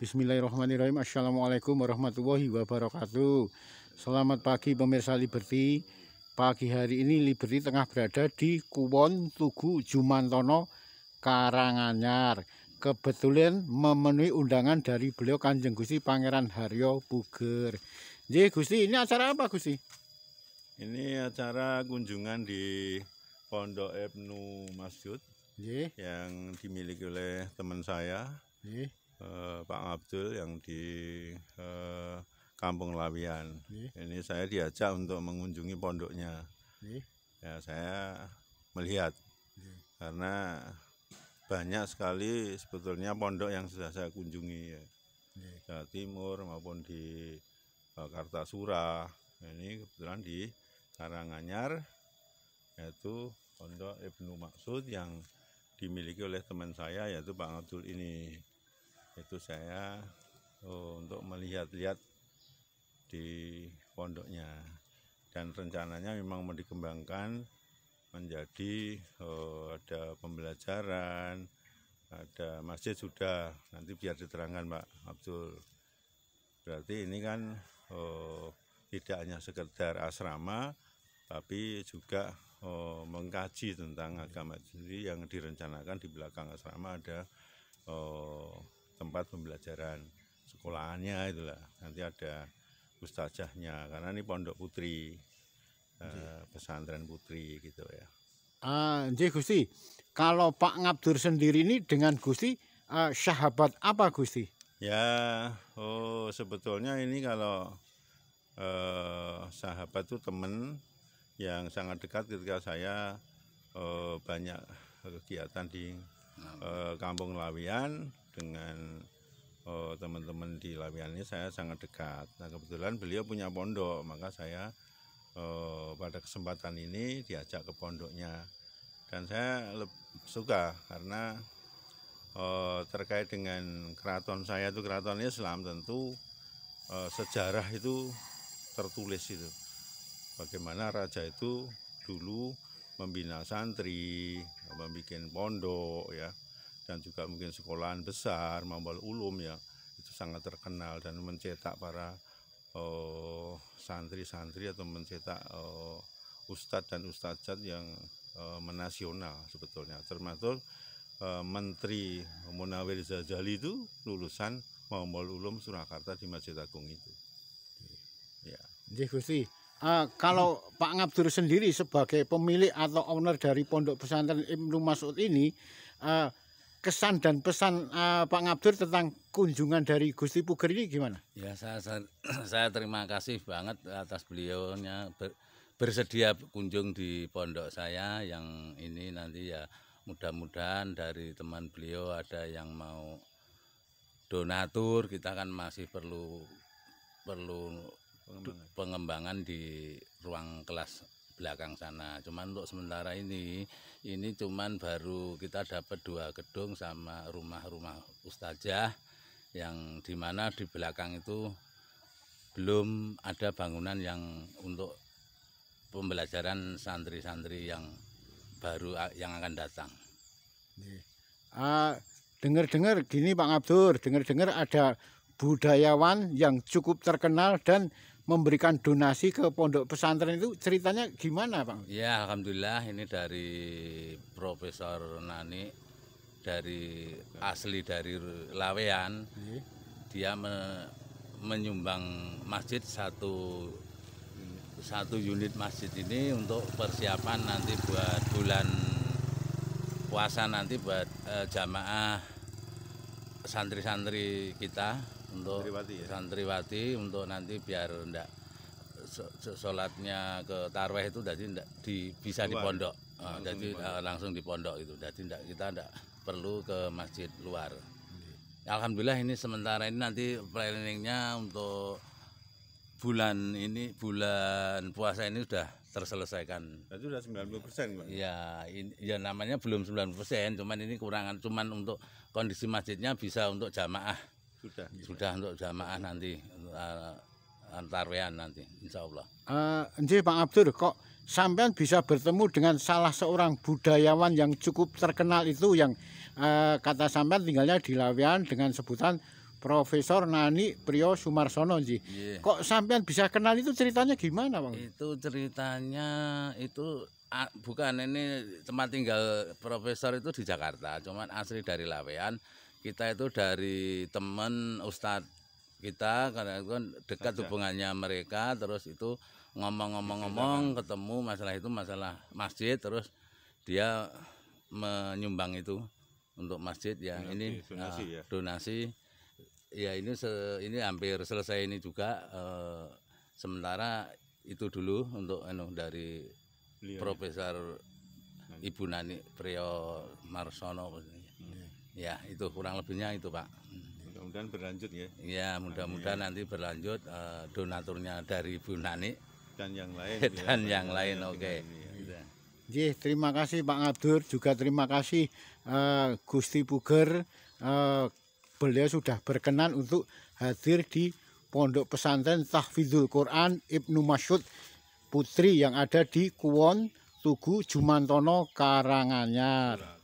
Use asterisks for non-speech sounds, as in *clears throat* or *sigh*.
Bismillahirrahmanirrahim Assalamualaikum warahmatullahi wabarakatuh Selamat pagi pemirsa Liberty Pagi hari ini Liberty tengah berada di Kuwon Tugu Jumantono Karanganyar Kebetulan memenuhi undangan dari beliau Kanjeng Gusti Pangeran Haryo Puger Jadi Gusti ini acara apa Gusti? Ini acara kunjungan di Pondok Ibnu Masjid Ye. yang dimiliki oleh teman saya Ye eh, Pak Abdul yang di eh, Kampung Lawian. Ini saya diajak untuk mengunjungi pondoknya. Ya, saya melihat karena banyak sekali sebetulnya pondok yang sudah saya kunjungi ya. Timur maupun di eh, Kartasura. Ini kebetulan di Karanganyar yaitu pondok Ibnu Maksud yang dimiliki oleh teman saya yaitu Pak Abdul ini waktu saya oh, untuk melihat-lihat di pondoknya dan rencananya memang mau dikembangkan menjadi oh, ada pembelajaran ada masjid sudah nanti biar diterangkan Pak Abdul berarti ini kan oh, tidak hanya sekedar asrama tapi juga oh, mengkaji tentang agama sendiri yang direncanakan di belakang asrama ada oh, tempat pembelajaran sekolahannya itulah nanti ada ustazahnya karena ini pondok putri eh, iya. pesantren putri gitu ya Jadi uh, gusti kalau pak ngabdur sendiri ini dengan gusti uh, eh, sahabat apa gusti ya oh sebetulnya ini kalau eh, sahabat itu teman yang sangat dekat ketika saya eh, banyak kegiatan di Nah. eh, kampung Lawian dengan eh, teman-teman eh, di Lawian ini saya sangat dekat. Nah kebetulan beliau punya pondok, maka saya eh, pada kesempatan ini diajak ke pondoknya dan saya suka karena eh, terkait dengan keraton saya itu keraton Islam tentu eh, sejarah itu tertulis itu bagaimana raja itu dulu membina santri, membuat pondok ya, dan juga mungkin sekolahan besar, mambal ulum ya, itu sangat terkenal dan mencetak para eh, santri-santri atau mencetak uh, ustadz dan ustadzat yang uh, menasional sebetulnya, termasuk uh, Menteri Munawir Zazali itu lulusan Mambal Ulum Surakarta di Masjid Agung itu. Ya. Jadi uh, kalau hmm. Pak Ngabdur sendiri sebagai pemilik atau owner dari Pondok Pesantren Ibnu Mas'ud ini uh, kesan dan pesan uh, Pak Ngabdur tentang kunjungan dari Gusti Puger ini gimana? Ya saya saya, *clears throat* saya terima kasih banget atas beliaunya ber, bersedia kunjung di pondok saya yang ini nanti ya mudah-mudahan dari teman beliau ada yang mau donatur kita kan masih perlu perlu pengembangan. pengembangan di ruang kelas belakang sana. Cuman untuk sementara ini, ini cuman baru kita dapat dua gedung sama rumah-rumah ustazah yang dimana di belakang itu belum ada bangunan yang untuk pembelajaran santri-santri yang baru yang akan datang. Uh, dengar-dengar gini Pak Abdur, dengar-dengar ada budayawan yang cukup terkenal dan memberikan donasi ke pondok pesantren itu ceritanya gimana bang? Ya Alhamdulillah ini dari Profesor Nani dari asli dari Lawean iya. dia me, menyumbang masjid satu satu unit masjid ini untuk persiapan nanti buat bulan puasa nanti buat e, jamaah santri-santri kita untuk santriwati, ya? santriwati untuk nanti biar ndak sholatnya ke tarweh itu jadi ndak di bisa di pondok ah, jadi ah, langsung di pondok itu jadi ndak kita ndak perlu ke masjid luar ya. alhamdulillah ini sementara ini nanti planningnya untuk bulan ini bulan puasa ini sudah terselesaikan. Itu sudah 90 persen, Pak. Ya, ini, ya namanya belum 90 persen, cuman ini kurangan, cuman untuk kondisi masjidnya bisa untuk jamaah. Sudah. Sudah untuk jamaah nanti uh, antarwean nanti insya Allah. Uh, Pak Abdur kok sampean bisa bertemu dengan salah seorang budayawan yang cukup terkenal itu yang uh, kata sampean tinggalnya di Lawian dengan sebutan Profesor Nani Priyo Sumarsono Nji. Yeah. Kok sampean bisa kenal itu ceritanya gimana Bang? Itu ceritanya itu ah, bukan ini tempat tinggal profesor itu di Jakarta, cuman asli dari Lawean kita itu dari teman Ustadz kita karena itu kan dekat Saja. hubungannya mereka terus itu ngomong-ngomong-ngomong ketemu masalah itu masalah masjid terus dia menyumbang itu untuk masjid ya donasi, ini donasi, uh, ya. donasi ya ini se, ini hampir selesai ini juga uh, sementara itu dulu untuk anu dari Beliau Profesor ya. Ibu Nani Priyo Marsono Ya, itu kurang lebihnya itu, Pak. Mudah-mudahan berlanjut ya. Iya, mudah-mudahan nanti berlanjut uh, donaturnya dari Bu Nani dan yang lain. *laughs* Ya, dan ya, yang lain, oke. Okay. Ya. Iya. terima kasih Pak Abdur, juga terima kasih uh, Gusti Puger. Uh, beliau sudah berkenan untuk hadir di Pondok Pesantren Tahfidzul Quran Ibnu Masyud Putri yang ada di Kuwon Tugu Jumantono Karanganyar.